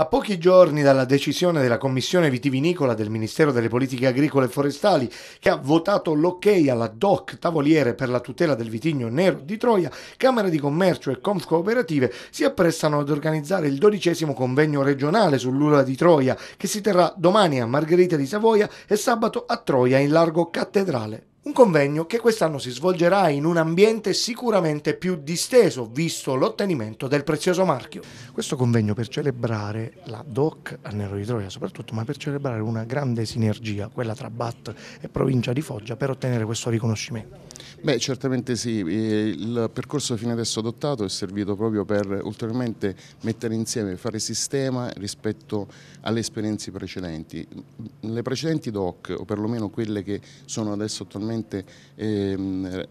A pochi giorni dalla decisione della Commissione Vitivinicola del Ministero delle Politiche Agricole e Forestali, che ha votato l'ok alla DOC Tavoliere per la tutela del vitigno nero di Troia, Camera di Commercio e Conf Cooperative si apprestano ad organizzare il dodicesimo convegno regionale sull'Ula di Troia, che si terrà domani a Margherita di Savoia e sabato a Troia in largo Cattedrale. Un convegno che quest'anno si svolgerà in un ambiente sicuramente più disteso, visto l'ottenimento del prezioso marchio. Questo convegno per celebrare la DOC a Nero di Troia soprattutto, ma per celebrare una grande sinergia, quella tra BAT e provincia di Foggia, per ottenere questo riconoscimento. Beh, certamente sì, il percorso fino adesso adottato è servito proprio per ulteriormente mettere insieme, fare sistema rispetto alle esperienze precedenti. Le precedenti DOC, o perlomeno quelle che sono adesso attualmente assolutamente... ehm,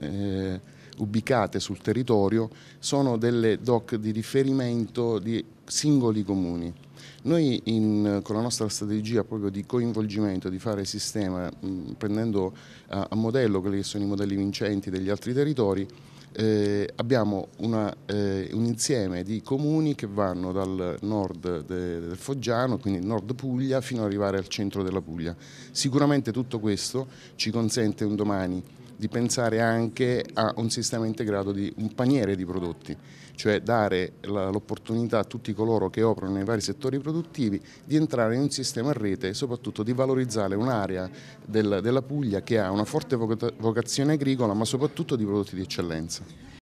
eh, ubicate sul territorio sono delle DOC di riferimento di singoli comuni. Noi in, con la nostra strategia proprio di coinvolgimento, di fare sistema, mh, prendendo a, a modello quelli che sono i modelli vincenti degli altri territori, eh, abbiamo una, eh, un insieme di comuni che vanno dal nord de, del Foggiano, quindi nord Puglia, fino ad arrivare al centro della Puglia. Sicuramente tutto questo ci consente un domani di pensare anche a un sistema integrato di un paniere di prodotti, cioè dare l'opportunità a tutti coloro che operano nei vari settori produttivi di entrare in un sistema a rete e soprattutto di valorizzare un'area del, della Puglia che ha una forte vocazione agricola ma soprattutto di prodotti di eccellenza.